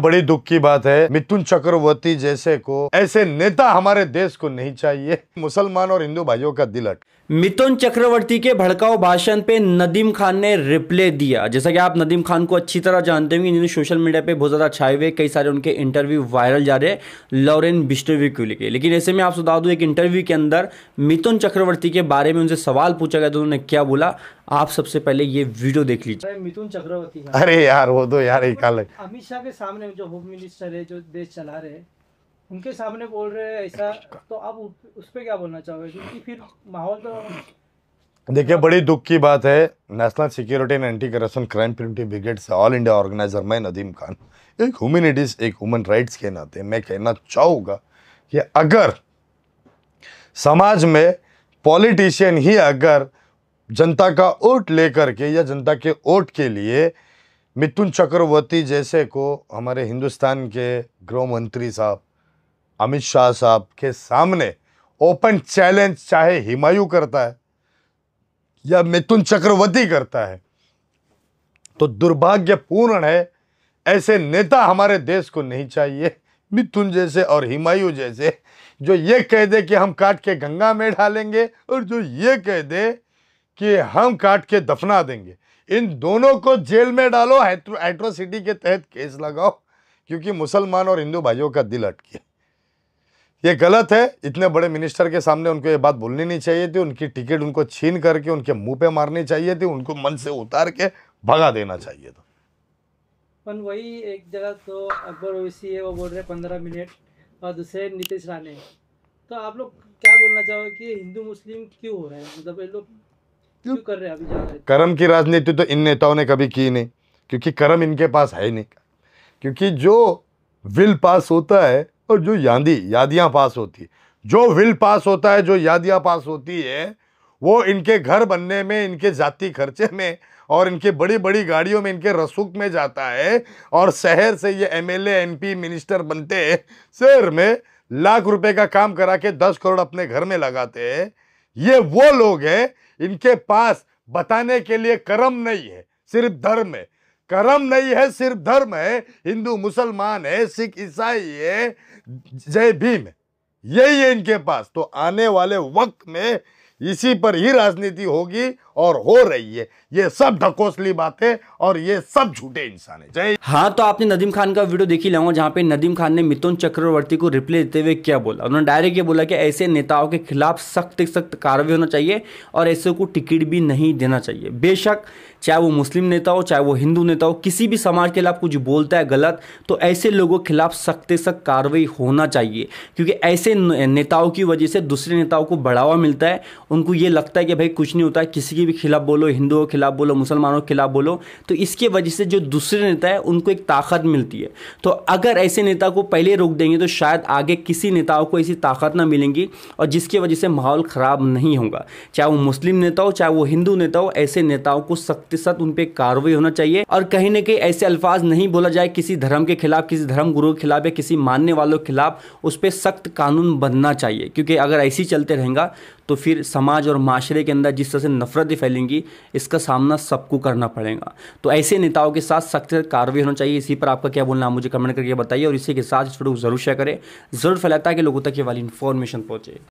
बड़ी दुख की बात है मिथुन चक्रवर्ती जैसे को ऐसे नेता हमारे देश को नहीं चाहिए मुसलमान और हिंदू भाइयों का दिल अट मिथुन चक्रवर्ती के भड़काऊ भाषण पे नदीम खान ने रिप्ले दिया जैसा कि आप नदीम खान को अच्छी तरह जानते होंगे जिन्होंने सोशल मीडिया पे बहुत ज़्यादा छाए हुए कई सारे उनके इंटरव्यू वायरल जा रहे लॉरेन बिस्टोवी को लेकिन ऐसे में आप सुधा दू एक इंटरव्यू के अंदर मिथुन चक्रवर्ती के बारे में उनसे सवाल पूछा गया तो उन्होंने क्या बोला आप सबसे पहले ये वीडियो देख लीजिए मिथुन चक्रवर्ती अरे यार वो तो यार अमित शाह के सामने सामने जो होम मिनिस्टर है जो देश चला रहे हैं उनके सामने बोल रहे हैं ऐसा तो आप उस पर क्या बोलना चाहोगे क्योंकि फिर माहौल तो देखिए बड़ी दुख की बात है national security and anti corruption crime preventive brigade से ऑल इंडिया ऑर्गेनाइजर मैं नदीम खान एक ह्यूमिनिटीज एक ह्यूमन राइट्स के नाते मैं कहना चाहूँगा कि अगर समाज में पॉलिटिशियन ही अगर जनता का वोट लेकर के या जनता के वोट के लिए मिथुन चक्रवर्ती जैसे को हमारे हिंदुस्तान के गृह मंत्री साहब अमित शाह साहब के सामने ओपन चैलेंज चाहे हिमायू करता है या मिथुन चक्रवर्ती करता है तो दुर्भाग्यपूर्ण है ऐसे नेता हमारे देश को नहीं चाहिए मिथुन जैसे और हिमायू जैसे जो ये कह दे कि हम काट के गंगा में डालेंगे और जो ये कह दे कि हम काट के दफना देंगे इन दोनों को जेल में डालो एट्रोसिटी के तहत केस लगाओ क्योंकि मुसलमान और हिंदू भाइयों का दिल अटकी ये गलत है इतने बड़े मिनिस्टर के सामने उनको ये बात बोलनी नहीं चाहिए थी उनकी टिकट उनको छीन करके उनके मुंह पे मारनी चाहिए थी उनको मन से उतार के भगा देना चाहिए था पन वही एक जगह तो अकबर ओवैसी है वो बोल रहे पंद्रह मिनट और दूसरे नीतीश राणे तो आप लोग क्या बोलना चाहोगे कि हिंदू मुस्लिम क्यों हो रहे हैं मतलब ये लोग क्यों कर रहे हैं अभी कर्म की राजनीति तो इन नेताओं ने कभी की नहीं क्योंकि कर्म इनके पास है ही नहीं क्योंकि जो विल पास होता है और जो यादी यादियाँ पास होती है जो विल पास होता है जो यादियाँ पास होती है वो इनके घर बनने में इनके जाति खर्चे में और इनके बड़ी बड़ी गाड़ियों में इनके रसूख में जाता है और शहर से ये एमएलए एमपी मिनिस्टर बनते हैं शहर में लाख रुपए का काम करा के दस करोड़ अपने घर में लगाते हैं ये वो लोग हैं इनके पास बताने के लिए कर्म नहीं है सिर्फ धर्म है कर्म नहीं है सिर्फ धर्म है हिंदू मुसलमान है सिख ईसाई है जय भीम है यही है इनके पास तो आने वाले वक्त में इसी पर ही राजनीति होगी और हो रही है ये सब ढकोसली बातें और ये सब झूठे इंसान है हाँ तो आपने नदीम खान का वीडियो देखी लाऊंगा जहाँ पे नदीम खान ने मिथुन चक्रवर्ती को रिप्ले देते हुए क्या बोला उन्होंने डायरेक्ट ये बोला कि ऐसे नेताओं के खिलाफ सख्त सख्त कार्रवाई होना चाहिए और ऐसे को टिकट भी नहीं देना चाहिए बेशक चाहे वो मुस्लिम नेता हो चाहे वो हिंदू नेता हो किसी भी समाज के खिलाफ कुछ बोलता है गलत तो ऐसे लोगों के खिलाफ सख्त सख्त कार्रवाई होना चाहिए क्योंकि ऐसे नेताओं की वजह से दूसरे नेताओं को बढ़ावा मिलता है उनको ये लगता है कि भाई कुछ नहीं होता है किसी के भी खिलाफ बोलो हिंदुओं के खिलाफ बोलो मुसलमानों के खिलाफ बोलो तो इसके वजह से जो दूसरे नेता है उनको एक ताकत मिलती है तो अगर ऐसे नेता को पहले रोक देंगे तो शायद आगे किसी नेताओं को ऐसी ताकत ना मिलेंगी और जिसकी वजह से माहौल ख़राब नहीं होगा चाहे वो मुस्लिम नेता हो चाहे वो हिंदू नेता हो ऐसे नेताओं को सख्त सख्त उन पर कार्रवाई होना चाहिए और कहीं ना कहीं ऐसे अल्फाज नहीं बोला जाए किसी धर्म के खिलाफ किसी धर्म गुरु के खिलाफ या किसी मानने वालों के खिलाफ उस पर सख्त कानून बनना चाहिए क्योंकि अगर ऐसे ही चलते रहेगा तो फिर समाज और माशरे के अंदर जिस तरह से नफरतें फैलेंगी इसका सामना सबको करना पड़ेगा तो ऐसे नेताओं के साथ सख्त कार्रवाई होना चाहिए इसी पर आपका क्या बोलना मुझे कमेंट करके बताइए और इसी के साथ इस वीडियो को जरूर शेयर करें जरूर फैलाता है कि लोगों तक ये वाली इन्फॉर्मेशन पहुँचे